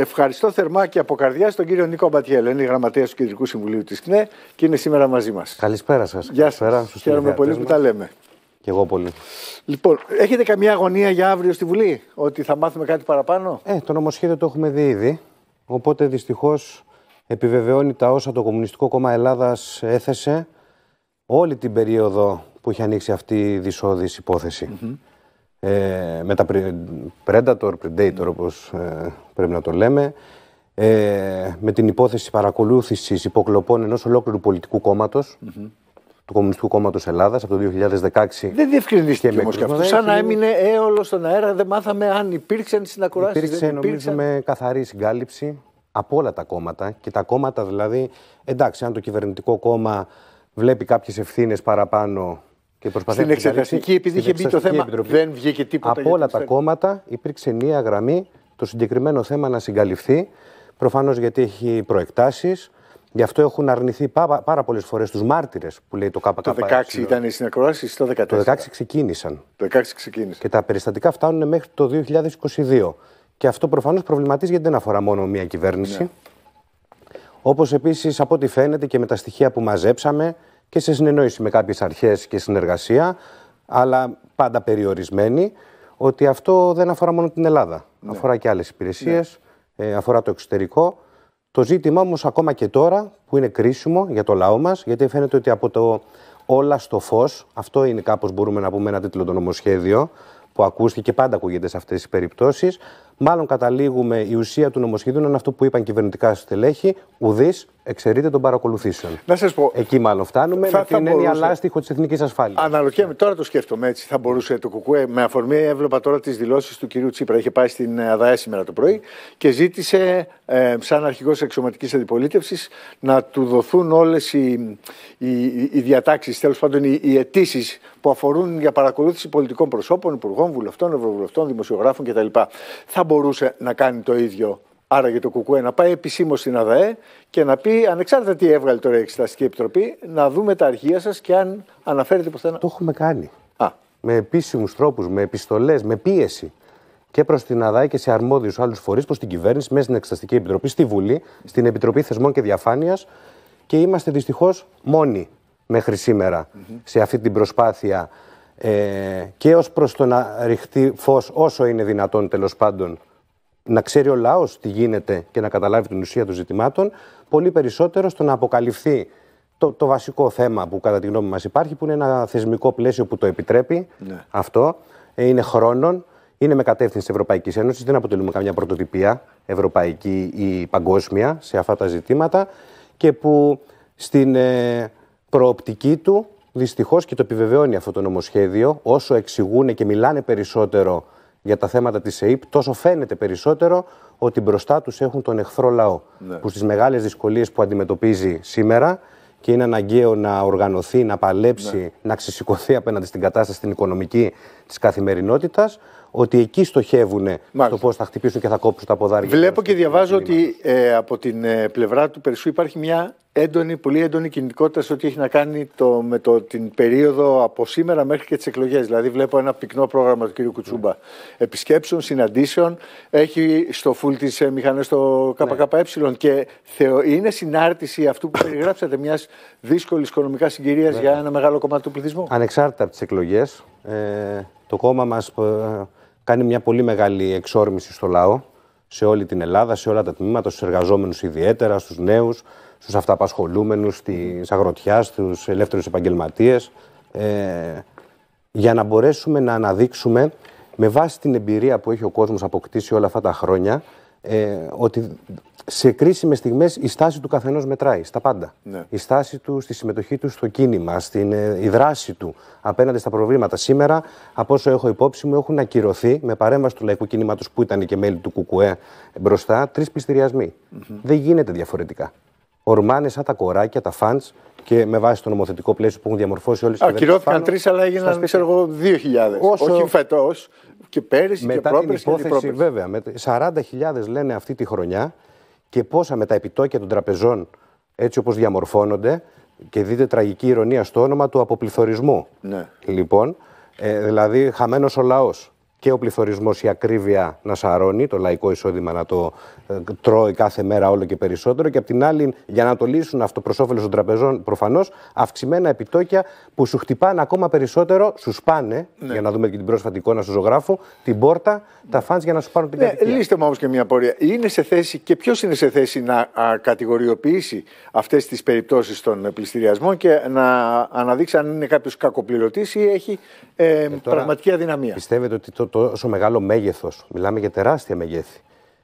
Ευχαριστώ θερμά και από καρδιά τον κύριο Νίκο Μπατιέλ. Είναι η γραμματέα του Κεντρικού Συμβουλίου της ΚΝΕ και είναι σήμερα μαζί μας. Καλησπέρα σας. Γεια σας. Χαίρομαι πολύ που τα λέμε. Και εγώ πολύ. Λοιπόν, έχετε καμία αγωνία για αύριο στη Βουλή, ότι θα μάθουμε κάτι παραπάνω. Ε, το νομοσχέδιο το έχουμε δει ήδη. Οπότε δυστυχώς επιβεβαιώνει τα όσα το Κομμουνιστικό Κόμμα Ελλάδας έθεσε όλη την περίοδο που έχει ανοίξει αυτή η δυσόδη ε, με τα Predator, Predator όπως ε, πρέπει να το λέμε, ε, με την υπόθεση παρακολούθησης υποκλοπών ενός ολόκληρου πολιτικού mm-hmm. του Κομμουνιστικού κόμματος Ελλάδας, από το 2016. Δεν διευκρινίστηκε όμως και αυτό, σαν να έμεινε έολος στον αέρα, δεν μάθαμε αν υπήρξαν συνακουράσεις. Υπήρξε δεν υπήρξαν... νομίζουμε καθαρή συγκάλυψη από όλα τα κόμματα και τα κόμματα δηλαδή, εντάξει αν το κυβερνητικό κόμμα βλέπει κάποιες ευθύνες παραπάνω και στην εξεταστική, επειδή είχε μπει το θέμα, επιτροπή. δεν βγήκε τίποτα. Από όλα τα κόμματα υπήρξε μία γραμμή το συγκεκριμένο θέμα να συγκαλυφθεί. Προφανώς γιατί έχει προεκτάσεις. Γι' αυτό έχουν αρνηθεί πάρα, πάρα πολλές φορές τους μάρτυρες που λέει το ΚΚ. Το 16 ήταν η ή το 14. Το 16 ξεκίνησαν. Το 16 ξεκίνησαν. Και τα περιστατικά φτάνουν μέχρι το 2022. Και αυτό προφανώς προβληματίζει γιατί δεν αφορά μόνο μία κυβέρνηση. Ναι. Όπως επίσης από ό,τι φαίνεται και με τα στοιχεία που μαζέψαμε και σε συνεννόηση με κάποιες αρχές και συνεργασία, αλλά πάντα περιορισμένη, ότι αυτό δεν αφορά μόνο την Ελλάδα. Ναι. Αφορά και άλλες υπηρεσίες, ναι. ε, αφορά το εξωτερικό. Το ζήτημα όμως ακόμα και τώρα που είναι κρίσιμο για το λαό μας, γιατί φαίνεται ότι από το όλα στο φως, αυτό είναι κάπως μπορούμε να πούμε ένα τίτλο το νομοσχέδιο, που ακούστηκε και πάντα ακούγεται σε αυτές τις περιπτώσεις, μάλλον καταλήγουμε η ουσία του νομοσχεδίου είναι αυτό που είπαν κυβερνητικά στελέχη, ουδής εξαιρείται των παρακολουθήσεων. Να σας πω. Εκεί μάλλον φτάνουμε. Θα, με την έννοια λάστιχο της εθνικής ασφάλειας. Αναλογιέμαι. τώρα το σκέφτομαι έτσι. Θα μπορούσε το Κουκουέ, με αφορμή έβλεπα τώρα τις δηλώσεις του κυρίου Τσίπρα. Είχε πάει στην ε, ΑΔΑΕ σήμερα το πρωί και ζήτησε, ε, σαν αρχηγός εξωματικής αντιπολίτευσης, να του δοθούν όλες οι, οι, οι διατάξεις, τέλος πάντων οι, οι αιτήσεις που αφορούν για παρακολούθηση πολιτικών προσώπων, υπουργών, βουλευτών, ευρωβουλευτών, δημοσιογράφων κτλ. Θα μπορούσε να κάνει το ίδιο άρα άραγε το Κουκουέ να πάει επισήμως στην ΑΔΑΕ και να πει ανεξάρτητα τι έβγαλε τώρα η Εξεταστική Επιτροπή, να δούμε τα αρχεία σας και αν αναφέρεται πουθενά. Το έχουμε κάνει. Α. Με επίσημους τρόπους, με επιστολές, με πίεση και προς την ΑΔΑΕ και σε αρμόδιους άλλους φορείς, προς την κυβέρνηση, μέσα στην Εξεταστική Επιτροπή, στη Βουλή, στην Επιτροπή Θεσμών και Διαφάνειας και είμαστε δυστυχώς μόνοι μέχρι σήμερα σε αυτή την προσπάθεια ε, και ως προς το να ρηχτεί φως όσο είναι δυνατόν τέλος πάντων να ξέρει ο λαός τι γίνεται και να καταλάβει την ουσία των ζητημάτων, πολύ περισσότερο στο να αποκαλυφθεί το, το βασικό θέμα που κατά τη γνώμη μας υπάρχει, που είναι ένα θεσμικό πλαίσιο που το επιτρέπει ναι. αυτό, ε, είναι χρόνων, είναι με κατεύθυνση της Ευρωπαϊκής Ένωσης, δεν αποτελούμε καμιά πρωτοτυπία ευρωπαϊκή ή παγκόσμια σε αυτά τα ζητήματα και που στην ε, προοπτική του Δυστυχώς και το επιβεβαιώνει αυτό το νομοσχέδιο. Όσο εξηγούν και μιλάνε περισσότερο για τα θέματα της ΕΕΠ, τόσο φαίνεται περισσότερο ότι μπροστά τους έχουν τον εχθρό λαό. Ναι. Που στις μεγάλες δυσκολίες που αντιμετωπίζει σήμερα και είναι αναγκαίο να οργανωθεί, να παλέψει, ναι. να ξεσηκωθεί απέναντι στην κατάσταση την οικονομική της καθημερινότητας, ότι εκεί στοχεύουν Μάλιστα. στο πώς θα χτυπήσουν και θα κόψουν τα ποδάρια. Βλέπω και διαβάζω ότι ε, από την ε, πλευρά του Περσού υπάρχει μια έντονη, πολύ έντονη κινητικότητα σε ό,τι έχει να κάνει το, με το, την περίοδο από σήμερα μέχρι και τις εκλογές. Δηλαδή, βλέπω ένα πυκνό πρόγραμμα του κ. Κουτσούμπα. Ναι. Επισκέψεων, συναντήσεων. Έχει στο φουλ της ε, μηχανές το ναι. ΚΚΕ. Και θεω, είναι συνάρτηση αυτού που περιγράψατε, μιας δύσκολης οικονομικά συγκυρίας ναι. για ένα μεγάλο κομμάτι του πληθυσμού. Ανεξάρτητα από τις εκλογές, ε, το κόμμα μας κάνει μια πολύ μεγάλη εξόρμηση στο λαό, σε όλη την Ελλάδα, σε όλα τα τμήματα, στους εργαζόμενους ιδιαίτερα, στους νέους, στους αυταπασχολούμενους, στις αγροτιάς, στους ελεύθερους επαγγελματίες. Ε, για να μπορέσουμε να αναδείξουμε με βάση την εμπειρία που έχει ο κόσμος αποκτήσει όλα αυτά τα χρόνια ε, ότι σε κρίσιμες στιγμές η στάση του καθενός μετράει στα πάντα. Ναι. Η στάση του, στη συμμετοχή του στο κίνημα, στην ε, η δράση του απέναντι στα προβλήματα. Σήμερα, από όσο έχω υπόψη μου, έχουν ακυρωθεί με παρέμβαση του λαϊκού κινήματος που ήταν και μέλη του ΚΚΕ μπροστά τρεις πληστηριασμοί. Mm-hmm. Δεν γίνεται διαφορετικά. Ορμάνες σαν τα κοράκια, τα φαντ και με βάση το νομοθετικό πλαίσιο που έχουν διαμορφώσει όλες τι εταιρείε. Ακυρώθηκαν τρεις, αλλά έγιναν, ξέρω εγώ, 2.000. Όσο... Όχι φετός και πέρυσι μετά και πρόπερσι. την υπόθεση, και βέβαια. 40.000 λένε αυτή τη χρονιά και πόσα με τα επιτόκια των τραπεζών έτσι όπως διαμορφώνονται και δείτε τραγική ηρωνία στο όνομα του αποπληθωρισμού. Ναι. Λοιπόν, ε, δηλαδή χαμένος ο λαός και ο πληθωρισμός, η ακρίβεια να σαρώνει, το λαϊκό εισόδημα να το ε, τρώει κάθε μέρα όλο και περισσότερο. Και απ' την άλλη, για να το λύσουν αυτό προ όφελο των τραπεζών, προφανώς αυξημένα επιτόκια που σου χτυπάνε ακόμα περισσότερο, σου σπάνε, ναι. για να δούμε και την πρόσφατη εικόνα στο ζωγράφου, την πόρτα, τα φαντ για να σου πάρουν την ναι, κατοικία. Λύστε μου όμως και μια πορεία. Είναι σε θέση και ποιος είναι σε θέση να κατηγοριοποιήσει αυτές τις περιπτώσεις των πληστηριασμών και να αναδείξει αν είναι κάποιος κακοπληρωτής ή έχει ε, ε τώρα, πραγματική αδυναμία. Πιστεύετε ότι το τόσο μεγάλο μέγεθος, μιλάμε για τεράστια μεγέθη,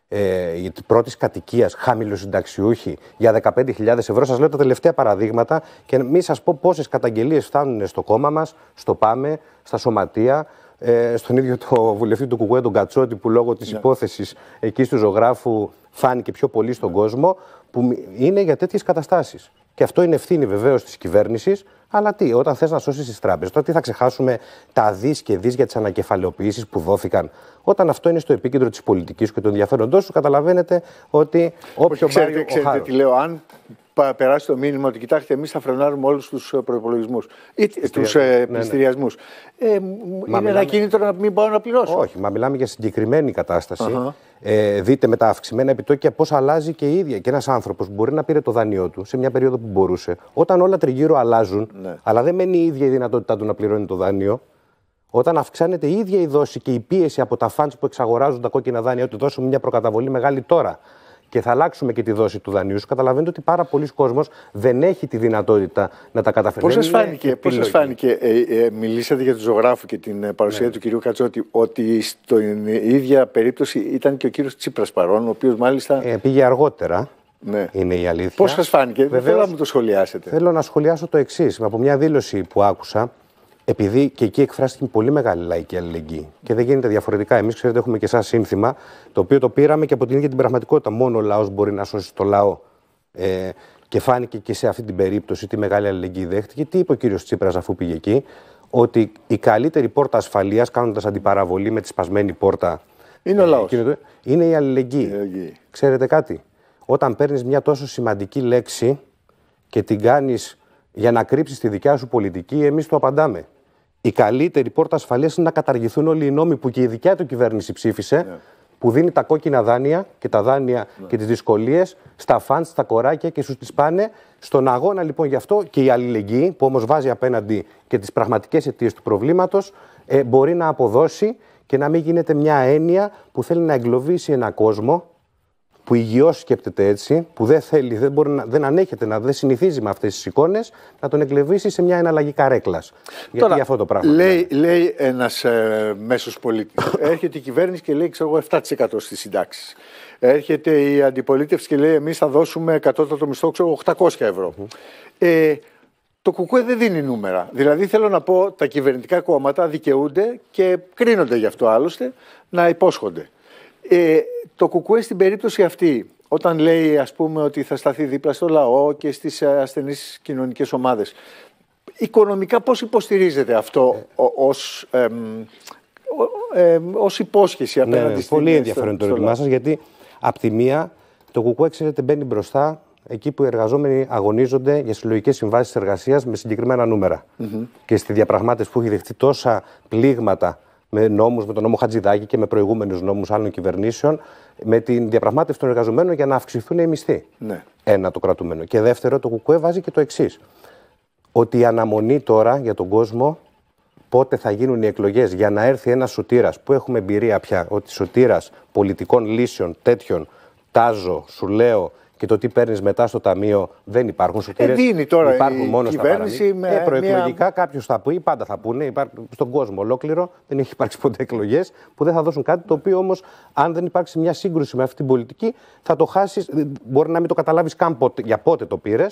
ε, πρώτης κατοικίας, συνταξιούχη για 15.000 ευρώ. Σας λέω τα τελευταία παραδείγματα και μην σας πω πόσες καταγγελίες φτάνουν στο κόμμα μας, στο ΠΑΜΕ, στα σωματεία, ε, στον ίδιο το βουλευτή του Κουκουέ, τον Κατσότη, που λόγω της yeah. Ναι. υπόθεσης εκεί του ζωγράφου φάνηκε πιο πολύ στον κόσμο, που είναι για τέτοιες καταστάσεις. Και αυτό είναι ευθύνη βεβαίως της κυβέρνησης. Αλλά τι, όταν θες να σώσεις τις τράπεζε, τότε τι θα ξεχάσουμε τα δις και δις για τις ανακεφαλαιοποιήσεις που δόθηκαν. Όταν αυτό είναι στο επίκεντρο της πολιτικής και των ενδιαφέροντό, σου, καταλαβαίνετε ότι όποιο πάρει ξέρετε, ξέρετε τι λέω, περάσει το μήνυμα ότι κοιτάξτε, εμείς θα φρενάρουμε όλους τους ε, προπολογισμού ή του ε, ναι, ναι. πληστηριασμούς. Ε, είναι ένα κίνητρο να μην πάω να πληρώσω. Όχι, μα μιλάμε για συγκεκριμένη Ε, δείτε με τα αυξημένα επιτόκια πώς αλλάζει και η ίδια. Και ένας άνθρωπος μπορεί να πήρε το δανειό του σε μια περίοδο που μπορούσε. Όταν όλα τριγύρω αλλάζουν, ναι. αλλά δεν μένει η ίδια η δυνατότητά του να πληρώνει το δάνειο, όταν αυξάνεται η ίδια η δόση και η πίεση από τα φαντ που εξαγοράζουν τα κόκκινα δάνεια, ότι δώσουν μια προκαταβολή μεγάλη τώρα και θα αλλάξουμε και τη δόση του δανείου σου, καταλαβαίνετε ότι πάρα πολλοί κόσμος δεν έχει τη δυνατότητα να τα καταφέρει. Πώς σα φάνηκε, πώς σας φάνηκε ε, ε, ε, μιλήσατε για τον ζωγράφο και την παρουσία ναι. του κυρίου Κατσότη, ότι στην ίδια περίπτωση ήταν και ο κύριος Τσίπρας παρόν, ο οποίος μάλιστα. Ε, πήγε αργότερα. Ναι. Είναι η αλήθεια. Πώς σας φάνηκε, δεν θέλω να μου το σχολιάσετε. Θέλω να σχολιάσω το εξής. Από μια δήλωση που άκουσα επειδή και εκεί εκφράστηκε πολύ μεγάλη λαϊκή αλληλεγγύη και δεν γίνεται διαφορετικά. Εμείς, ξέρετε, έχουμε και εσά σύνθημα, το οποίο το πήραμε και από την ίδια την πραγματικότητα. Μόνο ο λαός μπορεί να σώσει το λαό. Ε, και φάνηκε και σε αυτή την περίπτωση τι μεγάλη αλληλεγγύη δέχτηκε. Τι είπε ο κύριος Τσίπρας αφού πήγε εκεί, Ότι η καλύτερη πόρτα ασφαλείας, κάνοντας αντιπαραβολή με τη σπασμένη πόρτα. Είναι ο ε, λαός. Είναι η αλληλεγγύη. αλληλεγγύη. Ξέρετε κάτι. Όταν παίρνεις μια τόσο σημαντική λέξη και την κάνεις για να κρύψεις τη δικιά σου πολιτική, εμείς το απαντάμε η καλύτερη πόρτα ασφαλείας είναι να καταργηθούν όλοι οι νόμοι που και η δικιά του κυβέρνηση ψήφισε, ναι. που δίνει τα κόκκινα δάνεια και τα δάνεια ναι. και τις δυσκολίες στα φαντ, στα κοράκια και στους τις πάνε. Στον αγώνα λοιπόν γι' αυτό και η αλληλεγγύη, που όμως βάζει απέναντι και τις πραγματικές αιτίες του προβλήματος, ε, μπορεί να αποδώσει και να μην γίνεται μια έννοια που θέλει να εγκλωβίσει ένα κόσμο που υγιώ σκέπτεται έτσι, που δεν θέλει, δεν, μπορεί να, δεν ανέχεται, να, δεν συνηθίζει με αυτές τις εικόνες, να τον εκλεβήσει σε μια εναλλαγή καρέκλας. Γιατί για αυτό το πράγμα. Λέει, δηλαδή. λέει ένας ε, μέσος πολίτη. Έρχεται η κυβέρνηση και λέει, ξέρω εγώ, 7% στις συντάξεις. Έρχεται η αντιπολίτευση και λέει, εμείς θα δώσουμε το μισθό, ξέρω 800 ευρω ε, το κουκουέ δεν δίνει νούμερα. Δηλαδή θέλω να πω, τα κυβερνητικά κόμματα δικαιούνται και κρίνονται γι' αυτό άλλωστε να υπόσχονται. Ε, το κουκουέ στην περίπτωση αυτή, όταν λέει ας πούμε ότι θα σταθεί δίπλα στο λαό και στις ε, ασθενείς κοινωνικές ομάδες, οικονομικά πώς υποστηρίζεται αυτό ε. ως, εμ, ως υπόσχεση απέναντι ναι, ναι, Πολύ ε, ενδιαφέρον το ερώτημά σας, γιατί από τη μία το κουκουέ ξέρετε μπαίνει μπροστά εκεί που οι εργαζόμενοι αγωνίζονται για συλλογικές συμβάσεις εργασίας με συγκεκριμένα Και στη διαπραγμάτευση που έχει δεχτεί τόσα πλήγματα με νόμους, με τον νόμο Χατζηδάκη και με προηγούμενους νόμους άλλων κυβερνήσεων, με την διαπραγμάτευση των εργαζομένων για να αυξηθούν οι μισθοί. Ναι. Ένα το κρατούμενο. Και δεύτερο, το Κουκουέ βάζει και το εξής. Ότι η αναμονή τώρα για τον κόσμο πότε θα γίνουν οι εκλογές για να έρθει ένας σωτήρας που έχουμε εμπειρία πια ότι σωτήρας πολιτικών λύσεων τέτοιων, τάζω, σου λέω, και το τι παίρνεις μετά στο ταμείο δεν υπάρχουν ε, τι Δίνει τώρα υπάρχουν η μόνο κυβέρνηση με. Ε, προεκλογικά μια... κάποιος θα πει, πάντα θα πούνε, στον κόσμο ολόκληρο δεν έχει υπάρξει ποτέ εκλογές που δεν θα δώσουν κάτι το οποίο όμως αν δεν υπάρξει μια σύγκρουση με αυτή την πολιτική θα το χάσεις. Ε, μπορεί να μην το καταλάβεις καν ποτέ, για πότε το πήρες,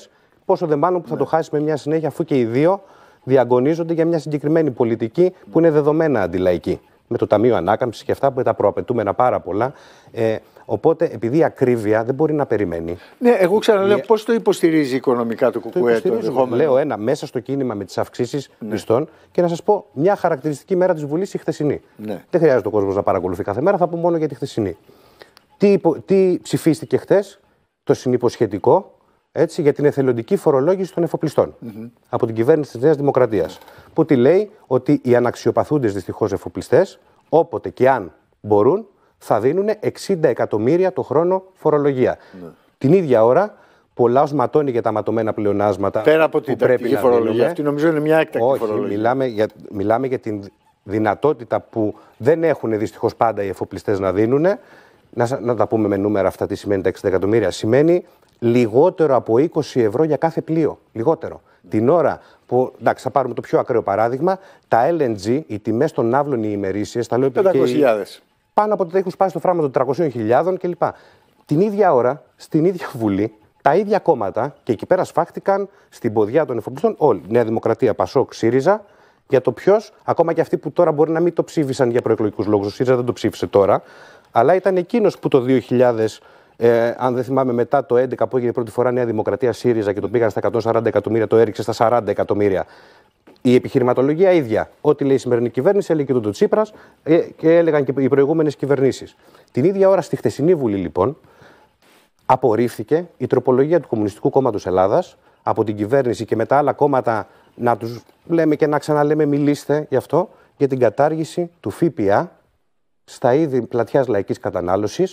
πόσο δε μάλλον που θα το ναι. χάσεις με μια συνέχεια αφού και οι δύο διαγωνίζονται για μια συγκεκριμένη πολιτική που είναι δεδομένα αντιλαϊκή. Με το Ταμείο Ανάκαμψης και αυτά που τα προαπαιτούμενα πάρα πολλά. Ε, Οπότε, επειδή η ακρίβεια δεν μπορεί να περιμένει. Ναι, εγώ ξαναλέω ε, πώς το υποστηρίζει οικονομικά το ΚΚΕ το, Λέω ένα μέσα στο κίνημα με τις αυξήσεις πιστών ναι. και να σας πω μια χαρακτηριστική μέρα της Βουλής η χθεσινή. Ναι. Δεν χρειάζεται ο κόσμος να παρακολουθεί κάθε μέρα, θα πω μόνο για τη χθεσινή. Τι, τι ψηφίστηκε χθες, το συνυποσχετικό έτσι, για την εθελοντική φορολόγηση των εφοπλιστων από την κυβέρνηση της Νέας Δημοκρατίας. Που τη λέει ότι οι αναξιοπαθούντες δυστυχώς εφοπλιστές, όποτε και αν μπορούν, θα δίνουν 60 εκατομμύρια το χρόνο φορολογία. Ναι. Την ίδια ώρα, πολλά ω ματώνει για τα ματωμένα πλεονάσματα. Πέρα από την πρέπει να φορολογία, αυτή νομίζω είναι μια έκτακτη Όχι, φορολογία. Μιλάμε για, μιλάμε για την δυνατότητα που δεν έχουν δυστυχώς πάντα οι εφοπλιστές να δίνουν. Να, να τα πούμε με νούμερα αυτά, τι σημαίνει τα 60 εκατομμύρια. Σημαίνει λιγότερο από 20 ευρώ για κάθε πλοίο. Λιγότερο. Την ώρα που, εντάξει, θα πάρουμε το πιο ακραίο παράδειγμα, τα LNG, οι τιμές των ναύλων οι ημερήσιες, τα λέω 500.000 πάνω από το ότι έχουν σπάσει το φράγμα των 300.000 κλπ. Την ίδια ώρα, στην ίδια Βουλή, τα ίδια κόμματα και εκεί πέρα σφάχτηκαν στην ποδιά των εφοπλιστών όλοι. Νέα Δημοκρατία, Πασόκ, ΣΥΡΙΖΑ, για το ποιος, ακόμα και αυτοί που τώρα μπορεί να μην το ψήφισαν για προεκλογικούς λόγους. Ο ΣΥΡΙΖΑ δεν το ψήφισε τώρα, αλλά ήταν εκείνος που το 2000. Ε, αν δεν θυμάμαι, μετά το 2011 που έγινε πρώτη φορά Νέα Δημοκρατία ΣΥΡΙΖΑ και το πήγαν στα 140 εκατομμύρια, το έριξε στα 40 εκατομμύρια. Η επιχειρηματολογία ίδια. Ό,τι λέει η σημερινή κυβέρνηση, έλεγε και τον Τσίπρας ε, και έλεγαν και οι προηγούμενες κυβερνήσεις. Την ίδια ώρα στη χτεσινή Βουλή, λοιπόν, απορρίφθηκε η τροπολογία του Κομμουνιστικού Κόμματος Ελλάδας από την κυβέρνηση και μετά άλλα κόμματα να τους λέμε και να ξαναλέμε μιλήστε γι' αυτό για την κατάργηση του ΦΠΑ στα είδη πλατιάς λαϊκής κατανάλωσης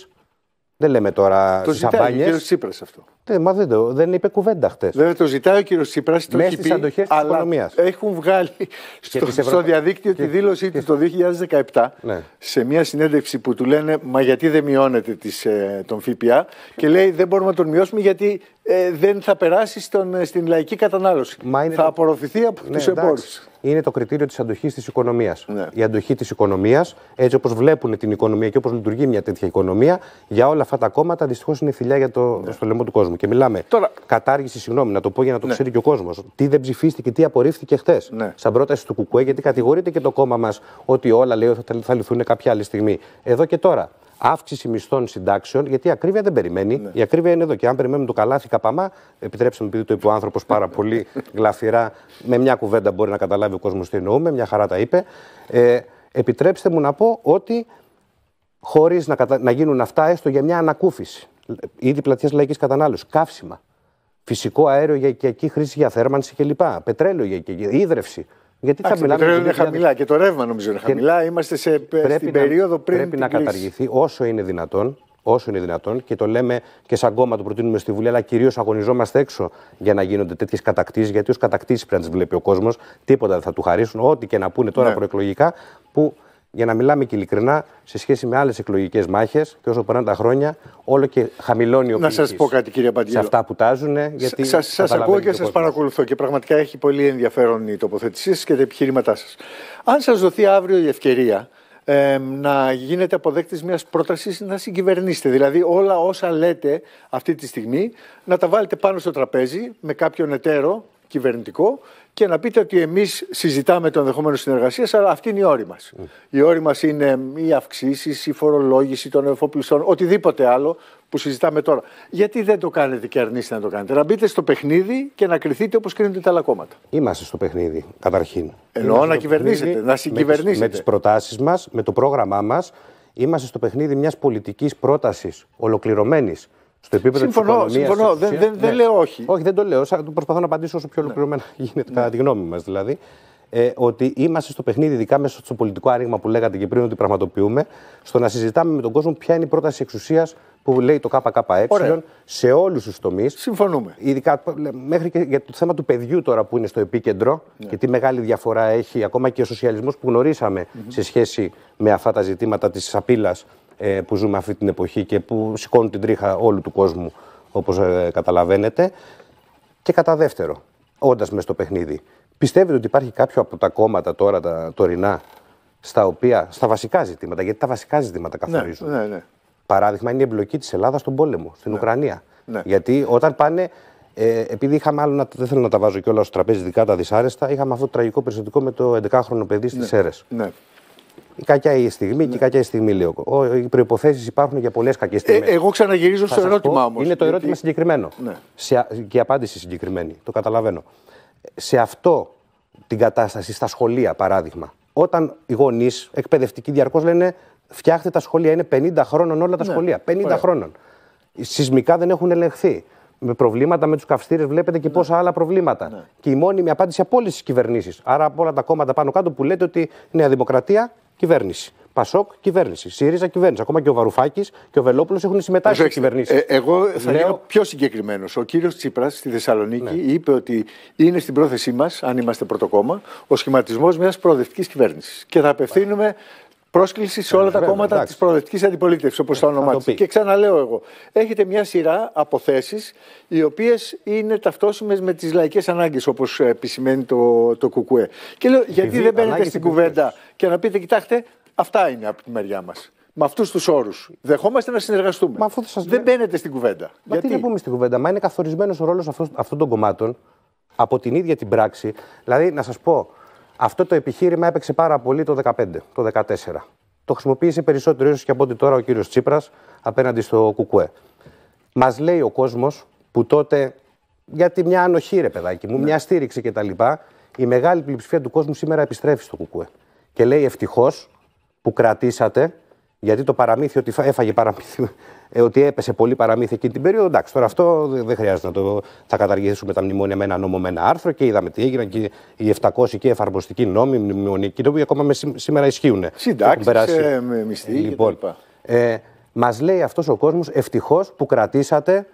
δεν λέμε τώρα το ζητάει ο κύριος Τσίπρας αυτό. Ε, μα δεν, το, δεν είπε κουβέντα χτες. Βέβαια το ζητάει ο κύριος Τσίπρας. Μέσα στι αντοχές της Έχουν βγάλει στο, διαδίκτυο τη δήλωσή και... του το 2017 ναι. σε μια συνέντευξη που του λένε Μα γιατί δεν μειώνεται ε, τον ΦΠΑ και λέει Δεν μπορούμε να τον μειώσουμε γιατί ε, δεν θα περάσει στην λαϊκή κατανάλωση. θα απορροφηθεί από ναι, τους εμπόρους είναι το κριτήριο της αντοχής της οικονομίας. Ναι. Η αντοχή της οικονομίας, έτσι όπως βλέπουν την οικονομία και όπως λειτουργεί μια τέτοια οικονομία, για όλα αυτά τα κόμματα δυστυχώς είναι θηλιά για το, ναι. στο λαιμό του κόσμου. Και μιλάμε Τώρα... κατάργηση, συγγνώμη, να το πω για να το ναι. ξέρει και ο κόσμος. Τι δεν ψηφίστηκε, τι απορρίφθηκε χθες. Ναι. Σαν πρόταση του Κουκουέ, γιατί κατηγορείται και το κόμμα μας ότι όλα λέει θα, θα λυθούν κάποια άλλη στιγμή. Εδώ και τώρα αύξηση μισθών συντάξεων, γιατί η ακρίβεια δεν περιμένει. Ναι. Η ακρίβεια είναι εδώ. Και αν περιμένουμε το καλάθι καπαμά, επιτρέψτε μου, επειδή το είπε ο άνθρωπος πάρα πολύ γλαφυρά, με μια κουβέντα μπορεί να καταλάβει ο κόσμος τι εννοούμε, μια χαρά τα είπε. Ε, επιτρέψτε μου να πω ότι χωρίς να, κατα... να γίνουν αυτά, έστω για μια ανακούφιση. Ήδη πλατείας λαϊκής κατανάλωσης, καύσιμα, φυσικό αέριο για οικιακή χρήση για θέρμανση κλπ. Πετρέλαιο για οικιακή, ίδρυυση. Γιατί μιλάμε. Το είναι χαμηλά και το ρεύμα νομίζω είναι χαμηλά. Είμαστε σε, στην περίοδο πριν. Πρέπει να καταργηθεί όσο είναι δυνατόν. Όσο είναι δυνατόν και το λέμε και σαν κόμμα το προτείνουμε στη Βουλή, αλλά κυρίως αγωνιζόμαστε έξω για να γίνονται τέτοιες κατακτήσεις. Γιατί ως κατακτήσεις πρέπει να τις βλέπει ο κόσμος. Τίποτα δεν θα του χαρίσουν. Ό,τι και να πούνε τώρα ναι. προεκλογικά που για να μιλάμε και ειλικρινά, σε σχέση με άλλες εκλογικές μάχες και όσο περνάνε τα χρόνια, όλο και χαμηλώνει ο Να σας πω κάτι, κύριε Παντζή. Σε αυτά που τάζουν. Σα ακούω και σα παρακολουθώ και πραγματικά έχει πολύ ενδιαφέρον η τοποθέτησή σα και τα επιχειρήματά σας. Αν σας δοθεί αύριο η ευκαιρία ε, να γίνετε αποδέκτης μιας πρότασης να συγκυβερνήσετε. Δηλαδή, όλα όσα λέτε αυτή τη στιγμή να τα βάλετε πάνω στο τραπέζι με κάποιον εταίρο κυβερνητικό και να πείτε ότι εμείς συζητάμε το ενδεχόμενο συνεργασίας, αλλά αυτή είναι η όρη μας. Mm. Η όρη μας είναι οι αυξήσεις, η φορολόγηση των εφοπλιστών, οτιδήποτε άλλο που συζητάμε τώρα. Γιατί δεν το κάνετε και αρνείστε να το κάνετε. Να μπείτε στο παιχνίδι και να κρυθείτε όπως κρίνετε τα άλλα κόμματα. Είμαστε στο παιχνίδι, καταρχήν. Εννοώ να κυβερνήσετε, να συγκυβερνήσετε. Με τις προτάσεις μας, με το πρόγραμμά μας, είμαστε στο παιχνίδι μιας πολιτικής πρότασης ολοκληρωμένης στο επίπεδο συμφωνώ, Συμφωνώ, δεν, δεν, δεν ναι. λέω όχι. Όχι, δεν το λέω. Προσπαθώ να απαντήσω όσο πιο ναι. ολοκληρωμένα ναι. γίνεται, κατά τη γνώμη μας δηλαδή. Ε, ότι είμαστε στο παιχνίδι, ειδικά μέσα στο πολιτικό άνοιγμα που λέγατε και πριν ότι πραγματοποιούμε, στο να συζητάμε με τον κόσμο ποια είναι η πρόταση εξουσίας που λέει το ΚΚΕ Ωραία. σε όλους τους τομείς. Συμφωνούμε. Ειδικά μέχρι και για το θέμα του παιδιού τώρα που είναι στο επίκεντρο ναι. και τι μεγάλη διαφορά έχει ακόμα και ο σοσιαλισμός που γνωρισαμε σε σχέση με αυτά τα ζητήματα της απειλα ε, που ζούμε αυτή την εποχή και που σηκώνουν την τρίχα όλου του κόσμου, όπως ε, καταλαβαίνετε. Και κατά δεύτερο, όντας μες στο παιχνίδι, πιστεύετε ότι υπάρχει κάποιο από τα κόμματα τώρα, τα τωρινά, στα, οποία, στα βασικά ζητήματα, γιατί τα βασικά ζητήματα ναι, καθορίζουν. Ναι, ναι, ναι. Παράδειγμα είναι η εμπλοκή της Ελλάδας στον πόλεμο, στην ναι. Ουκρανία. Ναι. Γιατί όταν πάνε, ε, επειδή είχαμε άλλο, δεν θέλω να τα βάζω κιόλας στο τραπέζι, δικά τα δυσάρεστα, είχαμε αυτό το τραγικό περιστατικό με το 11χρονο παιδί στις ναι. Σέρες. Ναι. Η κακιά η στιγμή και η ναι. κακιά η στιγμή, λέω. Οι προποθέσει υπάρχουν για πολλές κακές ε, στιγμές. εγώ ξαναγυρίζω στο ερώτημά όμω. Είναι το ερώτημα συγκεκριμένο. Ναι. Σε, και η απάντηση συγκεκριμένη. Το καταλαβαίνω. Σε αυτό την κατάσταση, στα σχολεία παράδειγμα, όταν οι γονείς εκπαιδευτικοί διαρκώς λένε φτιάχτε τα σχολεία, είναι 50 χρόνων όλα τα ναι. σχολεία. 50 χρόνων. Σεισμικά δεν έχουν ελεγχθεί. Με προβλήματα με τους καυστήρες, βλέπετε και ναι. πόσα άλλα προβλήματα. Ναι. Και η μόνιμη απάντηση από όλες τις κυβερνήσεις. Άρα από όλα τα κόμματα πάνω κάτω που λέτε ότι Νέα Δημοκρατία κυβέρνηση. Πασόκ κυβέρνηση. ΣΥΡΙΖΑ κυβέρνηση. Ακόμα και ο Βαρουφάκης και ο Βελόπουλος έχουν συμμετάσχει στις κυβερνήσεις. Ε, ε, εγώ θα Λέω... πιο συγκεκριμένος. Ο κύριος Τσίπρας στη Θεσσαλονίκη ναι. είπε ότι είναι στην πρόθεσή μας, αν είμαστε πρωτοκόμμα, ο σχηματισμός μιας προοδευτικής κυβέρνησης. Και θα απευθύνουμε πρόσκληση σε ε, όλα τα κόμματα της προοδευτικής αντιπολίτευσης, όπως όνομά ε, τη. Και ξαναλέω εγώ, έχετε μια σειρά από θέσει οι οποίες είναι ταυτόσιμες με τις λαϊκές ανάγκες, όπως επισημαίνει το, το Και λέω, γιατί δεν μπαίνετε στην κουβέντα και να πείτε, κοιτάξτε, αυτά είναι από τη μεριά μας. Με αυτούς τους όρους. Δεχόμαστε να συνεργαστούμε. Μα σας... Δεν μπαίνετε στην κουβέντα. Μα γιατί δεν πούμε στην κουβέντα. Μα είναι καθορισμένος ο ρόλος αυτών των κομμάτων από την ίδια την πράξη. Δηλαδή, να σας πω, αυτό το επιχείρημα έπαιξε πάρα πολύ το 2015, το 2014. Το χρησιμοποίησε περισσότερο ίσως και από ό,τι τώρα ο κύριος Τσίπρας απέναντι στο Κουκουέ. Μας λέει ο κόσμος που τότε. Γιατί μια ανοχή, ρε παιδάκι μου, ναι. μια στήριξη κτλ. Η μεγάλη πλειοψηφία του κόσμου σήμερα επιστρέφει στο Κουκουέ. Και λέει ευτυχώς που κρατήσατε γιατί το παραμύθι ότι έφαγε παραμύθι, ε, ότι έπεσε πολύ παραμύθι εκείνη την περίοδο. Εντάξει, τώρα αυτό δεν χρειάζεται να το. Θα καταργήσουμε τα μνημόνια με ένα νόμο, με ένα άρθρο και είδαμε τι έγιναν και οι 700 και εφαρμοστικοί νόμοι, μνημονικοί νόμοι, ακόμα σήμερα ισχύουν. Συντάξει, ε, με μισθή. Λοιπόν, ε, Μας λέει αυτός ο κόσμος ευτυχώς που κρατήσατε.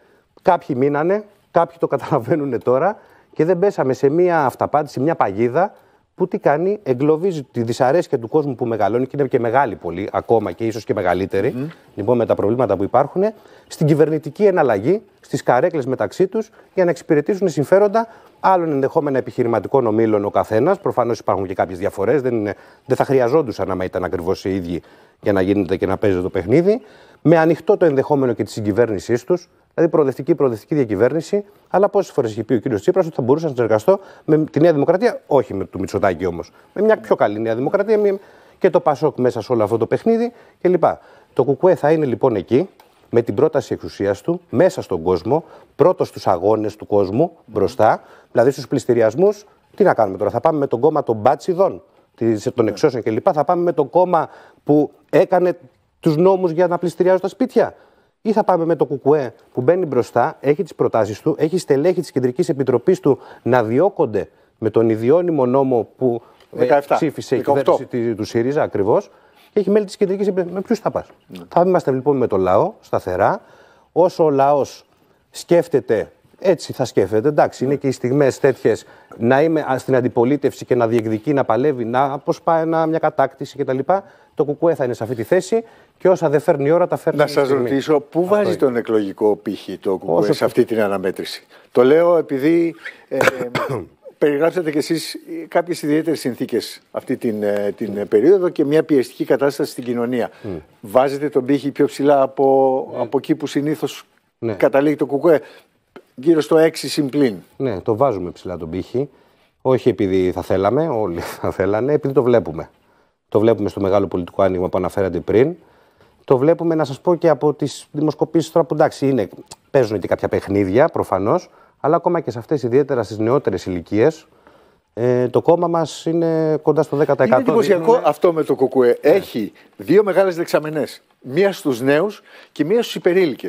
Κάποιοι μείνανε, κάποιοι το καταλαβαίνουν τώρα και δεν πέσαμε σε μια αυταπάτηση, σε μια παγίδα που τι κάνει, εγκλωβίζει τη δυσαρέσκεια του κόσμου που μεγαλώνει και είναι και μεγάλη πολύ, ακόμα και ίσως και μεγαλύτερη, mm. λοιπόν, με τα προβλήματα που υπάρχουν, στην κυβερνητική εναλλαγή, στις καρέκλες μεταξύ τους, για να εξυπηρετήσουν συμφέροντα άλλων ενδεχόμενα επιχειρηματικών ομίλων ο καθένας. Προφανώς υπάρχουν και κάποιες διαφορές, δεν, δεν θα χρειαζόντουσαν άμα ήταν ακριβώς οι ίδιοι για να γίνεται και να παίζει το παιχνίδι. Με ανοιχτό το ενδεχόμενο και τη συγκυβέρνησής τους, Δηλαδή προοδευτική, προοδευτική διακυβέρνηση. Αλλά πόσες φορές έχει πει ο κύριος Τσίπρας ότι θα μπορούσα να συνεργαστώ με τη Νέα Δημοκρατία, όχι με το Μητσοτάκη όμως. Με μια πιο καλή Νέα Δημοκρατία μια... και το Πασόκ μέσα σε όλο αυτό το παιχνίδι κλπ. Το Κουκουέ θα είναι λοιπόν εκεί με την πρόταση εξουσίας του μέσα στον κόσμο, πρώτος στους αγώνες του κόσμου μπροστά, δηλαδή στους πληστηριασμούς. Τι να κάνουμε τώρα, θα πάμε με τον κόμμα των μπάτσιδων, των εξώσεων κλπ. Θα πάμε με το κόμμα που έκανε τους νόμους για να πληστηριάζουν τα σπίτια ή θα πάμε με το Κουκουέ που μπαίνει μπροστά, έχει τις προτάσεις του, έχει στελέχη της Κεντρικής Επιτροπής του να διώκονται με τον ιδιώνυμο νόμο που ε, ψήφισε η κυβέρνηση του ΣΥΡΙΖΑ ακριβώς. Και έχει μέλη της Κεντρικής Επιτροπής. Με ποιους θα πας. Ναι. Θα είμαστε λοιπόν με το λαό σταθερά. Όσο ο λαός σκέφτεται έτσι θα σκέφτεται. Εντάξει, είναι και οι στιγμές τέτοιες να είμαι στην αντιπολίτευση και να διεκδικεί, να παλεύει, να αποσπάει μια κατάκτηση κτλ. Το κουκουέ θα είναι σε αυτή τη θέση και όσα δεν φέρνει η ώρα τα φέρνει. Να σα ρωτήσω, πού βάζει τον εκλογικό πύχη το κουκουέ σε αυτή την αναμέτρηση. Το λέω επειδή ε, περιγράψατε κι εσείς κάποιες ιδιαίτερες συνθήκες αυτή την, ε, την περίοδο και μια πιεστική κατάσταση στην κοινωνία. Βάζετε τον πύχη πιο ψηλά από, ναι. από εκεί που συνήθως ναι. καταλήγει το κουκουέ γύρω στο 6 συμπλήν. Ναι, το βάζουμε ψηλά τον πύχη. Όχι επειδή θα θέλαμε, όλοι θα θέλανε, επειδή το βλέπουμε. Το βλέπουμε στο μεγάλο πολιτικό άνοιγμα που αναφέρατε πριν. Το βλέπουμε, να σας πω και από τις δημοσκοπήσεις τώρα που εντάξει, είναι, παίζουν και κάποια παιχνίδια προφανώς, αλλά ακόμα και σε αυτές, ιδιαίτερα στις νεότερες ηλικίες, ε, το κόμμα μας είναι κοντά στο 10%. Είναι εντυπωσιακό αυτό με το ΚΚΕ. Έχει δύο μεγάλες δεξαμενές. Μία στους νέους και μία στους υπερήλικες.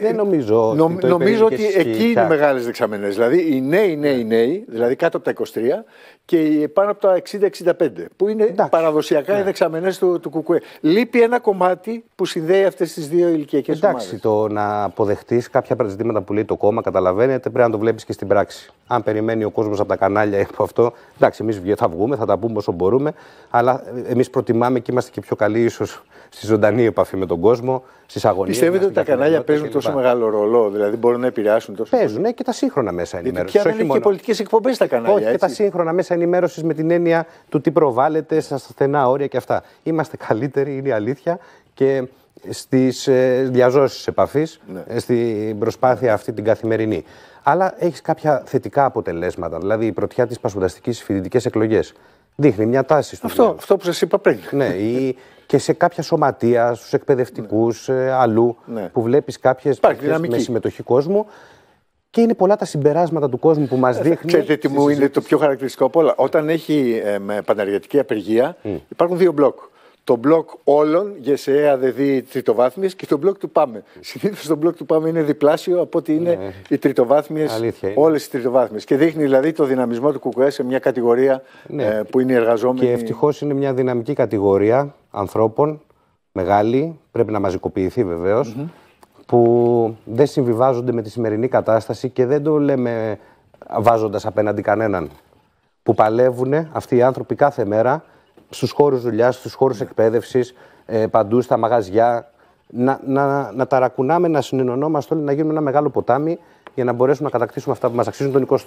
Δεν νομίζω. ότι το νομίζω ότι εκεί είναι οι μεγάλες δεξαμενές. Δηλαδή οι νέοι, νέοι, ναι. νέοι, δηλαδή κάτω από τα 23 και πάνω από τα 60-65, που είναι παραδοσιακά οι ναι. δεξαμενές του, του Κουκουέ. Λείπει ένα κομμάτι που συνδέει αυτές τις δύο ηλικιακές ομάδε. Εντάξει, το να αποδεχτείς κάποια ζητήματα που λέει το κόμμα, καταλαβαίνετε, πρέπει να το βλέπεις και στην πράξη. Αν περιμένει ο κόσμος από τα κανάλια από αυτό. Εντάξει, εμείς θα βγούμε, θα τα πούμε όσο μπορούμε, αλλά εμείς προτιμάμε και είμαστε και πιο καλοί, ίσως στη ζωντανή επαφή με τον κόσμο, στις αγωνίες. Πιστεύετε ότι τα κανάλια παίζουν τόσο μεγάλο ρόλο, δηλαδή μπορούν να επηρεάσουν τόσο. Παίζουν ναι, και τα σύγχρονα μέσα ενημέρωση. Και όχι μόνο πολιτικές εκπομπές τα κανάλια. Όχι, έτσι. και τα σύγχρονα μέσα ενημέρωσης με την έννοια του τι προβάλλεται στα στενά όρια και αυτά. Είμαστε καλύτεροι, είναι η αλήθεια. Και στις ε, διαζώσεις επαφής, ναι. Ε, στην προσπάθεια αυτή την καθημερινή. Αλλά έχεις κάποια θετικά αποτελέσματα. Δηλαδή, η πρωτιά της πασπονταστική φοιτητικές εκλογές Δείχνει μια τάση στο Αυτό, αυτό που σας είπα πριν. Ναι, ή και σε κάποια σωματεία, στους εκπαιδευτικούς, ναι. Ε, αλλού, ναι. που βλέπεις κάποιες με συμμετοχή κόσμου. Και είναι πολλά τα συμπεράσματα του κόσμου που μας ε, δείχνει. Ξέρετε τι μου είναι το πιο χαρακτηριστικό από όλα. Όταν έχει ε, πανεργατική απεργία, υπάρχουν δύο μπλοκ το μπλοκ όλων, γεσαία, δεδί, τριτοβάθμιες και το μπλοκ του Πάμε. Συνήθως το μπλοκ του Πάμε είναι διπλάσιο από ότι είναι ναι. οι τριτοβάθμιες, όλες οι τριτοβάθμιες. Και δείχνει δηλαδή το δυναμισμό του ΚΚΕ σε μια κατηγορία ναι. ε, που είναι εργαζόμενοι. Και ευτυχώς είναι μια δυναμική κατηγορία ανθρώπων, μεγάλη, πρέπει να μαζικοποιηθεί βεβαίως, που δεν συμβιβάζονται με τη σημερινή κατάσταση και δεν το λέμε βάζοντας απέναντι κανέναν. Που παλεύουν αυτοί οι άνθρωποι κάθε μέρα στους χώρους δουλειάς, στους χώρους ναι. εκπαίδευσης, εκπαίδευση, παντού στα μαγαζιά. Να, να, να ταρακουνάμε, να συνενωνόμαστε όλοι, να γίνουμε ένα μεγάλο ποτάμι για να μπορέσουμε να κατακτήσουμε αυτά που μας αξίζουν τον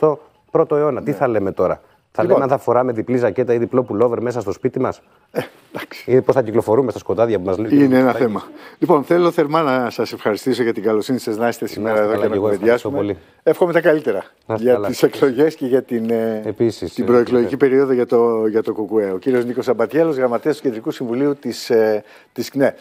21ο αιώνα. Τι ναι. θα λέμε τώρα, θα λοιπόν. λέμε αν θα φοράμε διπλή ζακέτα ή διπλό πουλόβερ μέσα στο σπίτι μας. Ε, Ή πώς θα κυκλοφορούμε στα σκοτάδια που μας λένε. Είναι ένα θέμα. Λοιπόν, θέλω θερμά να σας ευχαριστήσω για την καλοσύνη σας να είστε σήμερα εδώ και να κουβεντιάσουμε. Πολύ. Εύχομαι τα καλύτερα για τις εκλογές και για την, ε, την ε, προεκλογική περίοδο για το, για το ΚΚΕ. Ο κύριος Νίκος Αμπατιέλος, γραμματέας του Κεντρικού Συμβουλίου της ε, ΚΝΕ.